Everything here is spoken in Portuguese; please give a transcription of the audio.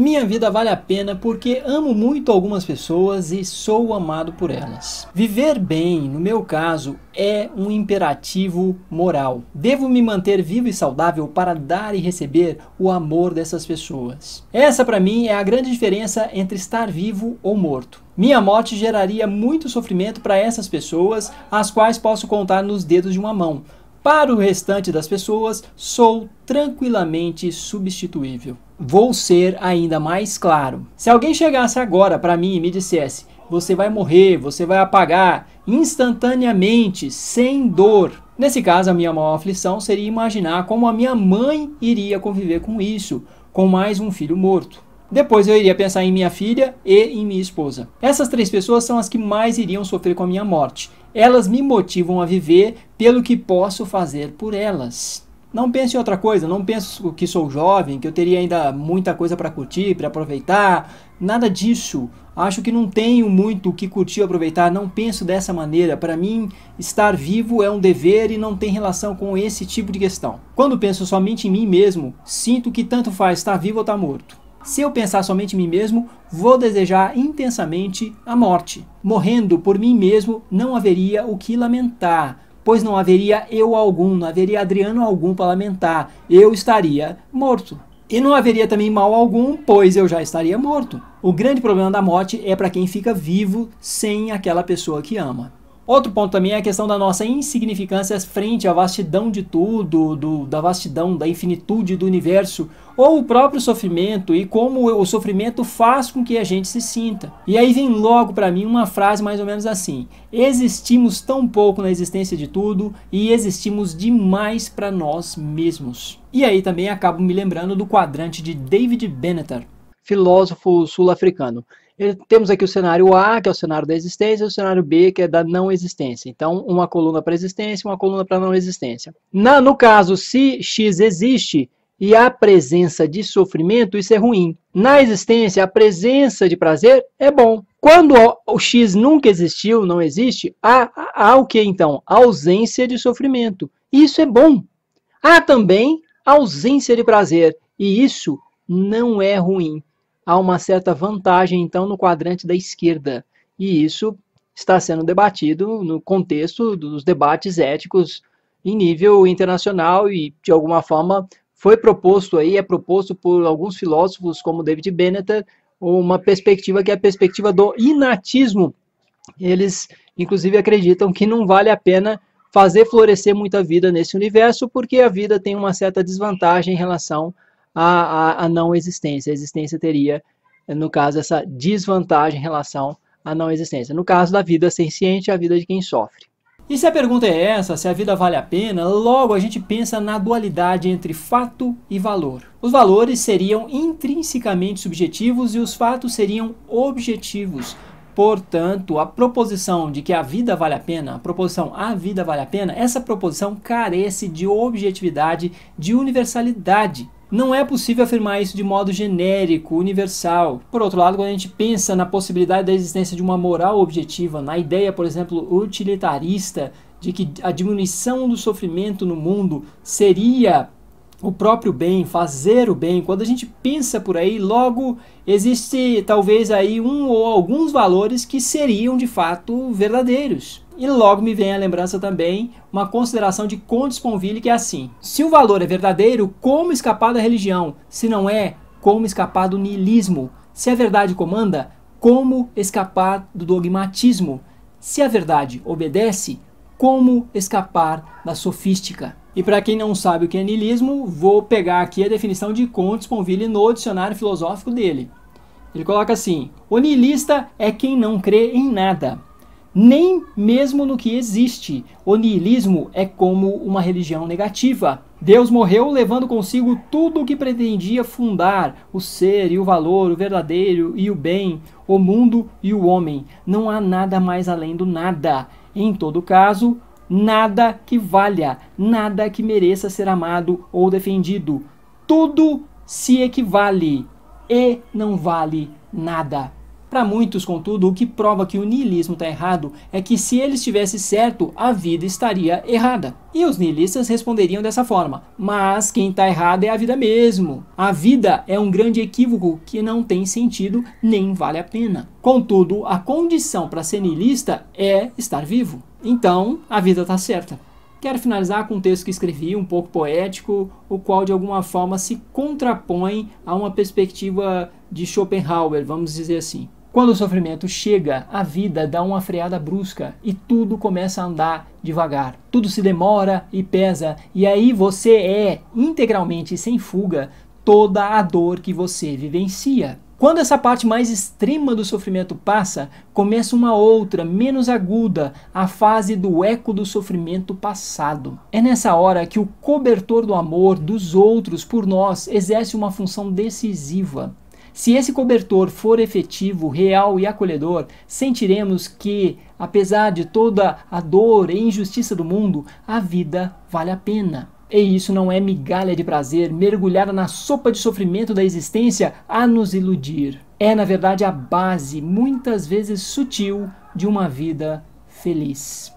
Minha vida vale a pena porque amo muito algumas pessoas e sou amado por elas. Viver bem, no meu caso, é um imperativo moral. Devo me manter vivo e saudável para dar e receber o amor dessas pessoas. Essa para mim é a grande diferença entre estar vivo ou morto. Minha morte geraria muito sofrimento para essas pessoas, as quais posso contar nos dedos de uma mão para o restante das pessoas, sou tranquilamente substituível. Vou ser ainda mais claro. Se alguém chegasse agora para mim e me dissesse: você vai morrer, você vai apagar instantaneamente, sem dor. Nesse caso, a minha maior aflição seria imaginar como a minha mãe iria conviver com isso, com mais um filho morto. Depois eu iria pensar em minha filha e em minha esposa. Essas três pessoas são as que mais iriam sofrer com a minha morte. Elas me motivam a viver pelo que posso fazer por elas. Não penso em outra coisa, não penso que sou jovem, que eu teria ainda muita coisa para curtir, para aproveitar, nada disso. Acho que não tenho muito o que curtir e aproveitar, não penso dessa maneira. Para mim, estar vivo é um dever e não tem relação com esse tipo de questão. Quando penso somente em mim mesmo, sinto que tanto faz estar tá vivo ou estar tá morto. Se eu pensar somente em mim mesmo, vou desejar intensamente a morte. Morrendo por mim mesmo, não haveria o que lamentar, pois não haveria eu algum, não haveria Adriano algum para lamentar. Eu estaria morto. E não haveria também mal algum, pois eu já estaria morto. O grande problema da morte é para quem fica vivo sem aquela pessoa que ama. Outro ponto também é a questão da nossa insignificância frente à vastidão de tudo, do, da vastidão, da infinitude do universo, ou o próprio sofrimento e como o sofrimento faz com que a gente se sinta. E aí vem logo para mim uma frase mais ou menos assim: existimos tão pouco na existência de tudo e existimos demais para nós mesmos. E aí também acabo me lembrando do quadrante de David Benatar, filósofo sul-africano temos aqui o cenário A, que é o cenário da existência, e o cenário B, que é da não existência. Então, uma coluna para existência, uma coluna para não existência. Na, no caso, se X existe e há presença de sofrimento, isso é ruim. Na existência, a presença de prazer é bom. Quando o X nunca existiu, não existe, há, há, o que então? A ausência de sofrimento. Isso é bom. Há também ausência de prazer. E isso não é ruim há uma certa vantagem, então, no quadrante da esquerda. E isso está sendo debatido no contexto dos debates éticos em nível internacional e, de alguma forma, foi proposto aí, é proposto por alguns filósofos como David Benneter, uma perspectiva que é a perspectiva do inatismo. Eles, inclusive, acreditam que não vale a pena fazer florescer muita vida nesse universo, porque a vida tem uma certa desvantagem em relação a, a, a não existência. A existência teria, no caso, essa desvantagem em relação à não existência. No caso da vida ciência, a vida de quem sofre. E se a pergunta é essa, se a vida vale a pena, logo a gente pensa na dualidade entre fato e valor. Os valores seriam intrinsecamente subjetivos e os fatos seriam objetivos. Portanto, a proposição de que a vida vale a pena, a proposição a vida vale a pena, essa proposição carece de objetividade, de universalidade. Não é possível afirmar isso de modo genérico, universal. Por outro lado, quando a gente pensa na possibilidade da existência de uma moral objetiva, na ideia, por exemplo, utilitarista de que a diminuição do sofrimento no mundo seria o próprio bem, fazer o bem. Quando a gente pensa por aí, logo existe talvez aí um ou alguns valores que seriam de fato verdadeiros. E logo me vem à lembrança também uma consideração de Contes Sponville que é assim: se o valor é verdadeiro, como escapar da religião? Se não é, como escapar do niilismo? Se a verdade comanda, como escapar do dogmatismo? Se a verdade obedece, como escapar da sofística? E para quem não sabe o que é niilismo, vou pegar aqui a definição de Comte Sponville no dicionário filosófico dele. Ele coloca assim: o niilista é quem não crê em nada, nem mesmo no que existe. O niilismo é como uma religião negativa. Deus morreu levando consigo tudo o que pretendia fundar: o ser e o valor, o verdadeiro e o bem, o mundo e o homem. Não há nada mais além do nada. Em todo caso, nada que valha, nada que mereça ser amado ou defendido. Tudo se equivale e não vale nada. Para muitos, contudo, o que prova que o niilismo está errado é que se ele estivesse certo, a vida estaria errada. E os niilistas responderiam dessa forma: mas quem está errado é a vida mesmo. A vida é um grande equívoco que não tem sentido nem vale a pena. Contudo, a condição para ser niilista é estar vivo. Então, a vida está certa. Quero finalizar com um texto que escrevi, um pouco poético, o qual de alguma forma se contrapõe a uma perspectiva de Schopenhauer, vamos dizer assim. Quando o sofrimento chega, a vida dá uma freada brusca e tudo começa a andar devagar. Tudo se demora e pesa, e aí você é integralmente sem fuga toda a dor que você vivencia. Quando essa parte mais extrema do sofrimento passa, começa uma outra, menos aguda, a fase do eco do sofrimento passado. É nessa hora que o cobertor do amor dos outros por nós exerce uma função decisiva. Se esse cobertor for efetivo, real e acolhedor, sentiremos que, apesar de toda a dor e injustiça do mundo, a vida vale a pena. E isso não é migalha de prazer, mergulhada na sopa de sofrimento da existência a nos iludir. É, na verdade, a base, muitas vezes sutil, de uma vida feliz.